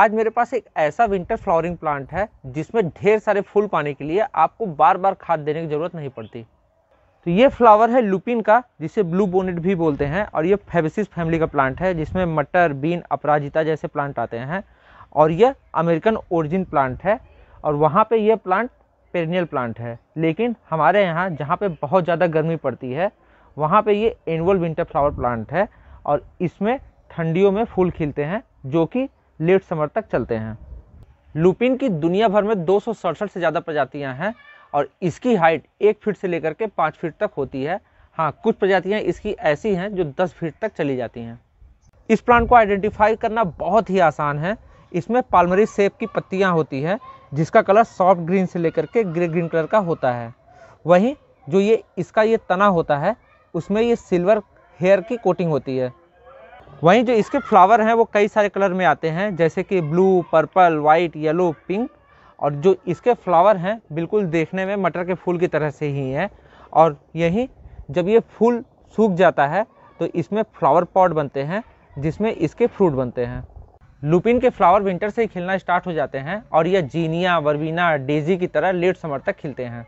आज मेरे पास एक ऐसा विंटर फ्लावरिंग प्लांट है जिसमें ढेर सारे फूल पाने के लिए आपको बार बार खाद देने की ज़रूरत नहीं पड़ती तो ये फ्लावर है लुपिन का जिसे ब्लू बोनेट भी बोलते हैं और ये फेबेसिस फैमिली का प्लांट है जिसमें मटर बीन अपराजिता जैसे प्लांट आते हैं और यह अमेरिकन ओरिजिन प्लांट है और वहाँ पर यह प्लांट पेरिनियल प्लांट है लेकिन हमारे यहाँ जहाँ पर बहुत ज़्यादा गर्मी पड़ती है वहाँ पर ये एनुअल विंटर फ्लावर प्लांट है और इसमें ठंडियों में फूल खिलते हैं जो कि लेट समर तक चलते हैं लुपिन की दुनिया भर में दो से ज़्यादा प्रजातियाँ हैं और इसकी हाइट एक फीट से लेकर के पाँच फीट तक होती है हाँ कुछ प्रजातियाँ इसकी ऐसी हैं जो दस फीट तक चली जाती हैं इस प्लांट को आइडेंटिफाई करना बहुत ही आसान है इसमें पालमरी सेब की पत्तियाँ होती हैं जिसका कलर सॉफ्ट ग्रीन से लेकर के ग्रे ग्रीन कलर का होता है वहीं जो ये इसका ये तना होता है उसमें ये सिल्वर हेयर की कोटिंग होती है वहीं जो इसके फ्लावर हैं वो कई सारे कलर में आते हैं जैसे कि blue purple white yellow pink और जो इसके फ्लावर हैं बिल्कुल देखने में मटर के फूल की तरह से ही हैं और यहीं जब ये फूल सूख जाता है तो इसमें फ्लावर पॉट बनते हैं जिसमें इसके फ्रूट बनते हैं लुपिन के फ्लावर विंटर से ही खिलना स्टार्ट हो जाते हैं और यह जीनिया वर्बीना डेजी की तरह लेट समर तक खिलते हैं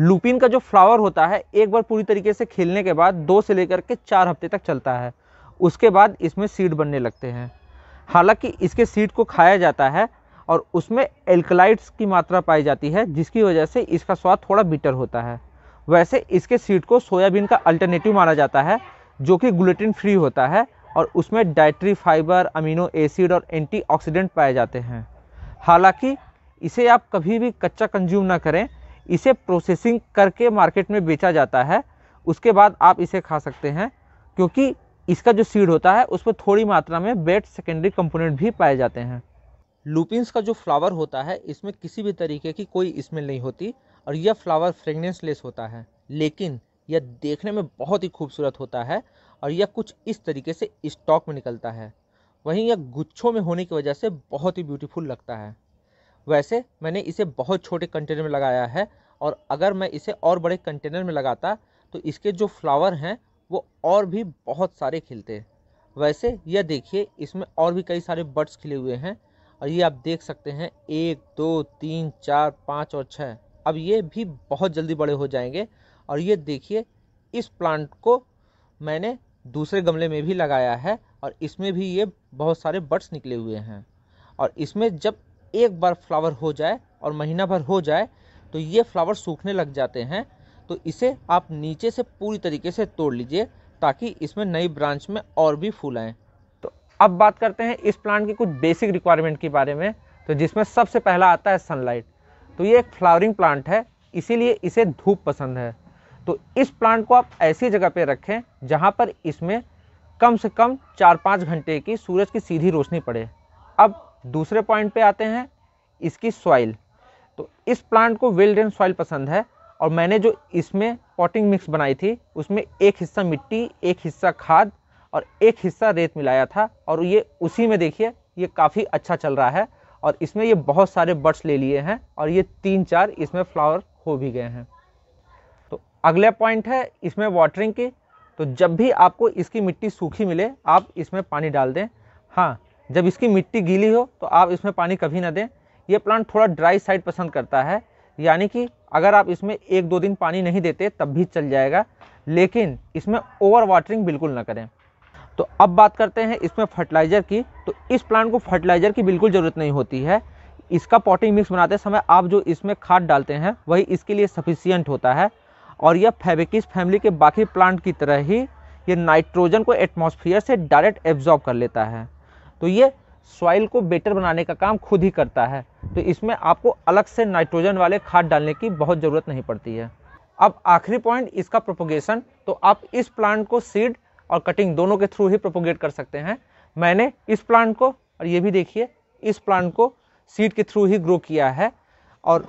लुपिन का जो फ्लावर होता है एक बार पूरी तरीके से खिलने के बाद दो से लेकर के चार हफ्ते तक चलता है उसके बाद इसमें सीड बनने लगते हैं हालांकि इसके सीड को खाया जाता है और उसमें एल्कलाइट्स की मात्रा पाई जाती है जिसकी वजह से इसका स्वाद थोड़ा बिटर होता है वैसे इसके सीड को सोयाबीन का अल्टरनेटिव माना जाता है जो कि ग्लूटेन फ्री होता है और उसमें डाइट्री फाइबर अमीनो एसिड और एंटीऑक्सीडेंट पाए जाते हैं हालांकि इसे आप कभी भी कच्चा कंज्यूम ना करें इसे प्रोसेसिंग करके मार्केट में बेचा जाता है उसके बाद आप इसे खा सकते हैं क्योंकि इसका जो सीड होता है उसमें थोड़ी मात्रा में बेट सेकेंडरी कंपोनेंट भी पाए जाते हैं लुपिन्स का जो फ्लावर होता है इसमें किसी भी तरीके की कोई स्मेल नहीं होती और यह फ्लावर फ्रेगनेंसलेस होता है लेकिन यह देखने में बहुत ही खूबसूरत होता है और यह कुछ इस तरीके से स्टॉक में निकलता है वहीं यह गुच्छों में होने की वजह से बहुत ही ब्यूटीफुल लगता है वैसे मैंने इसे बहुत छोटे कंटेनर में लगाया है और अगर मैं इसे और बड़े कंटेनर में लगाता तो इसके जो फ्लावर हैं वो और भी बहुत सारे खिलते हैं वैसे यह देखिए इसमें और भी कई सारे बर्ड्स खिले हुए हैं और ये आप देख सकते हैं एक दो तीन चार पाँच और छः अब ये भी बहुत जल्दी बड़े हो जाएंगे और ये देखिए इस प्लांट को मैंने दूसरे गमले में भी लगाया है और इसमें भी ये बहुत सारे बर्ड्स निकले हुए हैं और इसमें जब एक बार फ्लावर हो जाए और महीना भर हो जाए तो ये फ्लावर सूखने लग जाते हैं तो इसे आप नीचे से पूरी तरीके से तोड़ लीजिए ताकि इसमें नई ब्रांच में और भी फूल आएँ तो अब बात करते हैं इस प्लांट की कुछ बेसिक रिक्वायरमेंट के बारे में तो जिसमें सबसे पहला आता है सनलाइट तो ये एक फ्लावरिंग प्लांट है इसीलिए इसे धूप पसंद है तो इस प्लांट को आप ऐसी जगह पे रखें जहाँ पर इसमें कम से कम चार पाँच घंटे की सूरज की सीधी रोशनी पड़े अब दूसरे पॉइंट पे आते हैं इसकी सॉइल तो इस प्लांट को वेल ड्रेन सॉइल पसंद है और मैंने जो इसमें पॉटिंग मिक्स बनाई थी उसमें एक हिस्सा मिट्टी एक हिस्सा खाद और एक हिस्सा रेत मिलाया था और ये उसी में देखिए ये काफ़ी अच्छा चल रहा है और इसमें ये बहुत सारे बर्ड्स ले लिए हैं और ये तीन चार इसमें फ्लावर हो भी गए हैं तो अगला पॉइंट है इसमें वाटरिंग की तो जब भी आपको इसकी मिट्टी सूखी मिले आप इसमें पानी डाल दें हाँ जब इसकी मिट्टी गीली हो तो आप इसमें पानी कभी ना दें ये प्लांट थोड़ा ड्राई साइड पसंद करता है यानी कि अगर आप इसमें एक दो दिन पानी नहीं देते तब भी चल जाएगा लेकिन इसमें ओवर वाटरिंग बिल्कुल ना करें तो अब बात करते हैं इसमें फर्टिलाइज़र की तो इस प्लांट को फर्टिलाइज़र की बिल्कुल ज़रूरत नहीं होती है इसका पॉटिंग मिक्स बनाते समय आप जो इसमें खाद डालते हैं वही इसके लिए सफिशियंट होता है और यह फेबिकिस फैमिली के बाकी प्लांट की तरह ही ये नाइट्रोजन को एटमॉस्फेयर से डायरेक्ट एब्जॉर्ब कर लेता है तो ये सॉइल को बेटर बनाने का काम खुद ही करता है तो इसमें आपको अलग से नाइट्रोजन वाले खाद डालने की बहुत ज़रूरत नहीं पड़ती है अब आखिरी पॉइंट इसका प्रोपोगेशन तो आप इस प्लांट को सीड और कटिंग दोनों के थ्रू ही प्रोपोगेट कर सकते हैं मैंने इस प्लांट को और ये भी देखिए इस प्लांट को सीड के थ्रू ही ग्रो किया है और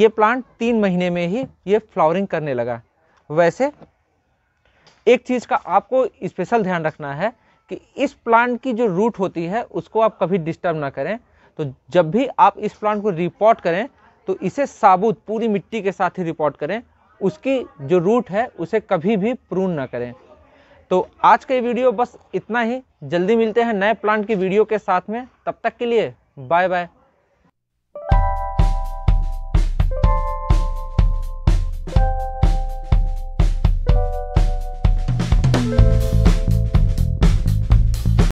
ये प्लांट तीन महीने में ही ये फ्लावरिंग करने लगा वैसे एक चीज़ का आपको स्पेशल ध्यान रखना है कि इस प्लांट की जो रूट होती है उसको आप कभी डिस्टर्ब ना करें तो जब भी आप इस प्लांट को रिपोर्ट करें तो इसे साबुत पूरी मिट्टी के साथ ही रिपोर्ट करें उसकी जो रूट है उसे कभी भी प्रून ना करें तो आज का ये वीडियो बस इतना ही जल्दी मिलते हैं नए प्लांट की वीडियो के साथ में तब तक के लिए बाय बाय